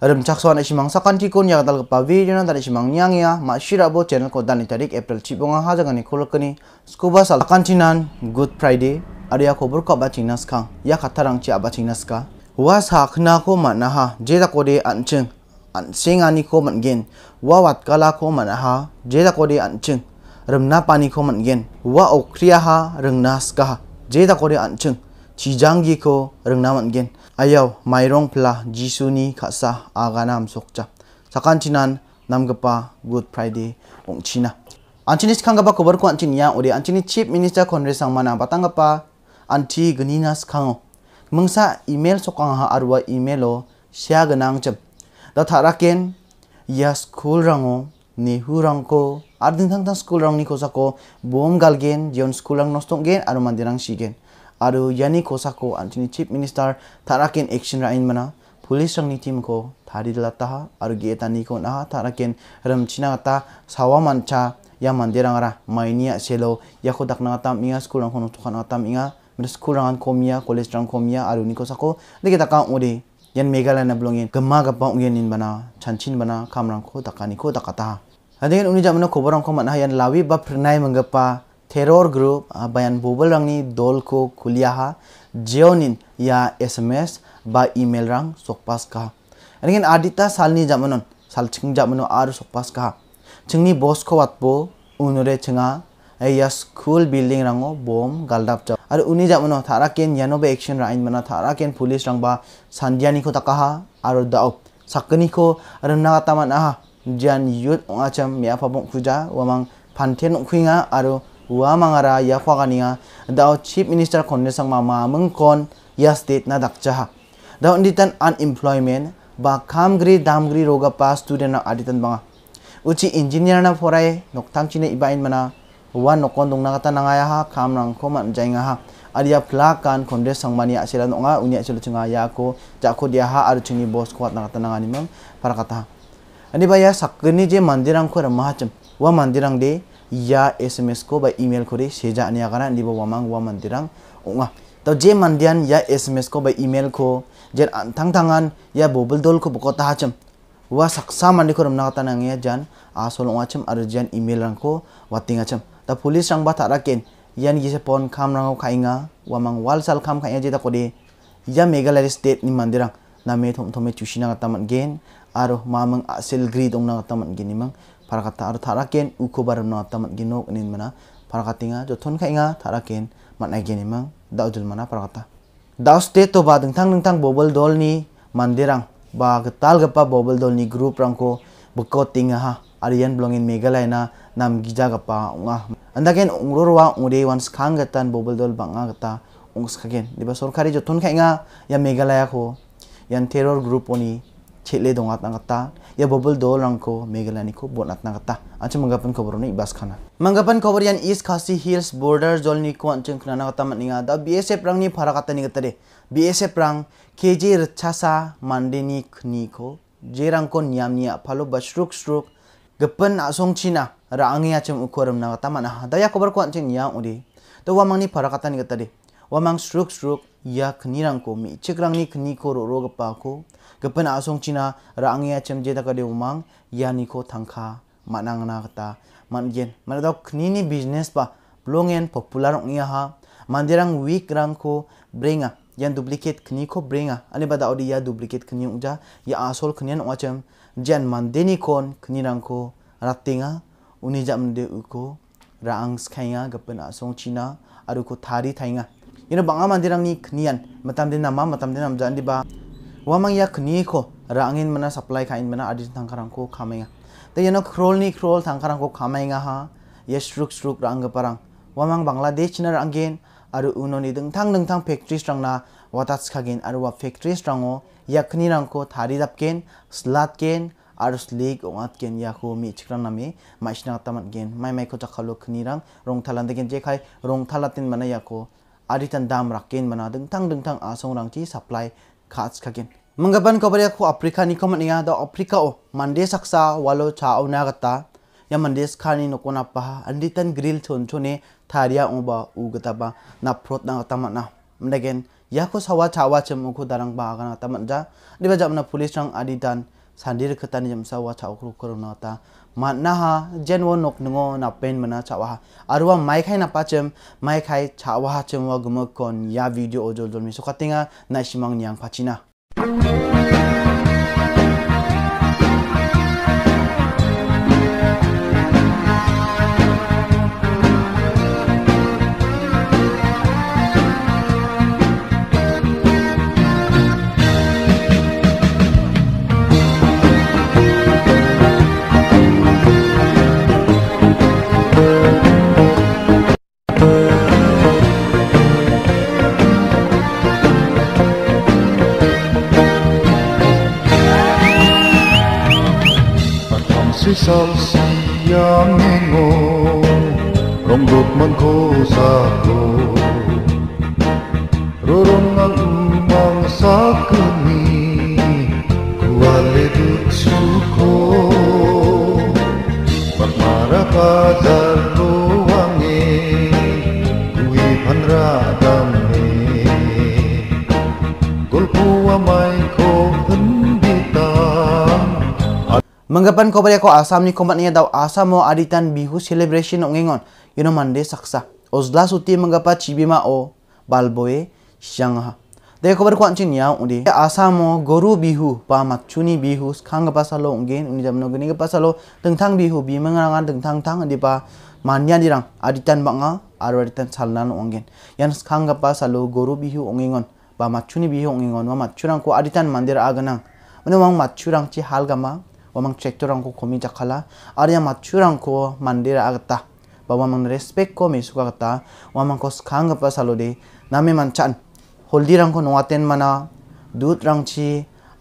rim chakson e shimang sakan tikon ya dal pa video na tari shimang nyang ya ma shira bo channel ko dan tarik april chibonga ha jaga kan ni skuba scuba sal kantinan good friday ariya khobur ka bachinas khang ya khatarang chi abachinas ka was hakna ko mana ha jeda ko de ancheng ansing ani ko mangen wa wat kala ko mana ha jeda ko de ancheng rimna pani ko mangen wa okriya ha ringnas ka jeda ko de chijangi ko rungnaman gen ayaw pula pla jisu ni khasa aganam sokcha sakanchinan namgapa good friday Ong anchini skhangapa kobar ko anchin ya ore anchini chief minister congress mana batangapa anti geninas skhango mungsa email sokang ha arwa emailo sya ganang chap da tharaken ya school rango nehu rangko ardin thang thang school rangni khosako bom galgen jion school rang gen aro mandirang sigen आरो यानि खोसाको आन्टिनि chief minister थाराकेन action राइन मना police रंगनि टीमको थारी लाताहा आरो गेतानिको नाहा थाराकेन रमचिनाता सावा मानचा या mandirangara mainia selo yako daknangata minga school rang kono tukanata minga mir school rangan komia college rang komia aru niko sako lege daka ode yan megala na blongin gemma gapa ungen nin bana chanchin bana kamrang ko dakani ko dakata adengen uni jamna khoborang ko manha yan lawi ba phrnai mangapa terror group bayan bubul rang ni dol ko kuliaha jeonin ya sms ba email rang sokpas ka angin adita salni jamanon sal ching jamano aru sokpas ka chingni boss ko watbo unure chinga या school building रंगो बोम गलदाप चा अरे उन्हीं जब उन्हों थारा केन यानो बे एक्शन राइन मना थारा केन पुलिस रंग बा संध्यानी को तकहा आरो दाओ सकनी को अरे ना तमन आह जान यूथ आचम या फबों खुजा वमंग फान्थेन खुइंगा आरो ua mangara ya khwaganinga dao chief minister khonne sang mama mengkon ya state na dakchaha dao nditan unemployment ba kamgri damgri roga pa student na aditan banga uchi engineer na Nok noktang chine ibain mana ua nokon dongna kata nangaya ha kam rang Koma man jainga ha adia plakan kan kongres sangmani asila nonga unia chulu chunga ya ko jako dia ha aru chini bos kuat atna kata nangani mam para kata ani baya sakni je mandirang ko ramahacham ua mandirang de ya SMS ko ba email ko seja ania kana dibo wamang wa mandirang onga to je mandian ya SMS ko ba email ko je antang tangan ya bubble dol ko bokota hacham wa saksa mandi ko ramna kata nang ya jan asol onga cham ar jan email rang ko watinga cham ta police rang ba tarakin yan gise pon kam rang kainga wamang wal sal kam khainga je ta kode ya megalare state ni mandirang na me thom thome chushina kata man gen aro mamang asil gri dong na kata man gen mang parakata aru taraken uko baram no tamat ginok nin mana parakatinga jothon khainga tharaken manai geni mang daujul mana parakata daus te to ba dengtang tang bobol dol ni mandirang ba getal gapa bobol dol ni grup rangko beko tinga ha arian blongin megalai na nam gija gapa unga ah. andaken ungrorwa ungre wan skang gatan bobol dol banga gata ungs khagen diba sorkari jothon inga ya megalaya ko yan terror group oni chele dongat angata ya bobol do langko megalani ko bol atna kata anche manggapan kabar ni ibas khana manggapan kabar yan east khasi hills border jolni ko anche khana kata maninga da bsf rang ni phara kata ni gatare bsf rang kj rachasa mandeni khni ko je rang ko niam niya phalo basruk struk gapan asong china ra angi acham ukoram na kata mana da ya kabar ko anche niya uri to wamang ni phara kata ni gatare wamang struk struk ya kini rangko, mi cekrang ni keni koro ro pako gepen asong cina rangi cem jeda kade umang ya niko ko tangka manang na kata manjen manadok keni ni bisnes pa blongen popular ong ha mandirang weak rang rangko brenga yang duplicate kini ko brenga ane bada odi ya duplicate kini ungja ya asol kini ong wacem jen mandeni kon kini rangko, ratinga unijam nde uko raang skhainga gepen asong cina aduko tari thari इन बंगा मानी खनियान मतदेन नाम मतदेन नामजानीबा वहां या खनी खो रंगन मना सप्लाई खाइन मना आदि को खामा तो इन ख्रोल ख्रोल थानको खामें हा ये स्रुक स्रुक रंग परंग वहां बंगलादेश रंगेन और उन्होंने दंग फैक्ट्री स्रंगना वाटा सिखागेन और वह फैक्ट्री स्रंगो यखनी रंगो थारी दबकें स्लाटकें और स्लीग ओंतकें याखो मीचिक्रा नामे माइना तमतगेन माइ माइ को चखलो खनी रंग रंग थाले जेखाई रंग थाला तीन मना याखो aditan dam rakin manadeng tang deng tang asong rangci supply kakin. kagin. kau kabari aku afrika ni komat ya? da afrika o mandi saksa walau cha ona gata ya mandi skani kona pa anditan grill chon chone tharia oba ugata ba na prot na mana. Mendegen ya aku sawa cawa cemuku darang ba agana mana. Di bajak mana polis rang aditan sandir khatan jamsa wa chau kru korona ta manna ha jen wo nok ngo na pen mana chawa ha arwa mai khai na pachem mai khai chawa ha chem wa gmo kon ya video ojol jol mi so katinga na simang nyang phachina sisal sayang ngo Rombok mengko sako Rorong ang umang sakuni suko dutsuko Magmara pa Manggapan kau bariya ko asam ni komat niya daw asam mo aditan bihu celebration ng You Yun mande saksa. Ozla suti manggapat chibima o balboe siyang ha. Daya ko barko anchin niya undi. Asam mo goru bihu pa matchuni bihu khang pasalo ungin undi jamno gini pasalo tengtang bihu bi mangangan tengtang tang di pa manya dirang aditan nga aro aditan salnan ungin. Yan khang pasalo guru bihu ungingon. Pa matchuni bihu ungingon ma matchurang ko aditan mandir aganang. Menemang mang ci hal ma wamang ko komi jakhala arya ko mandira agata bawa mang respect ko mesuka agata wamang ko skanggapa salode holdi manchan ko nuaten mana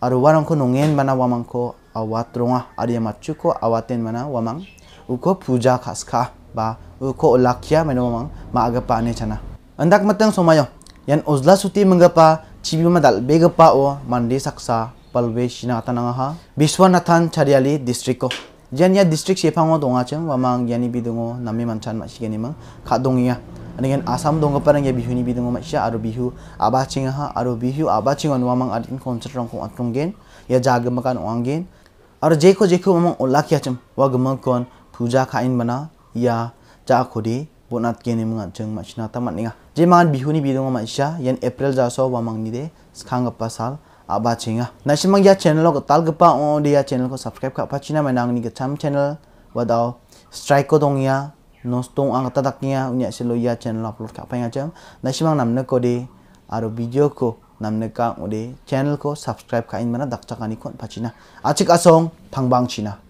aru aro ko nungen mana wamangko awat ronga arya ko awaten mana wamang uko puja kaska, ba uko olakhya mana wamang pa ane chana andak matang somayo yan ozla suti menggapa madal bega pa o mandi saksa palveshinatanaha n g a b i s w a n a t h a n Chariali district ko j a n y a district sepango donga c h e n g wamang yani bidungo nami manchan ma sigeni mang khadongia aningen asam donga parang ya bihuni bidungo ma sha aru bihu abaching a ha aru bihu abaching on wamang adin concert rong ko atunggen ya jagamakan w a n g g e n aru jeko jeko wamang olakya cham wagamang kon puja khain mana ya ja khodi bonat geni mang chang ma shinata maninga je man bihuni bidungo ma sha yan april jaso wamang ni de skhang pasal aba chinga na mang ya channel ko tal gpa on oh, dia channel ko subscribe ka pachina menang ni cham channel wadao strike ko dong ya nos tong ang ta daknya unya selo ya channel upload ka panga jam na mang namne ko di aro video ko namne ka di channel ko subscribe ka in mana dak kani kon pachina achik asong bang china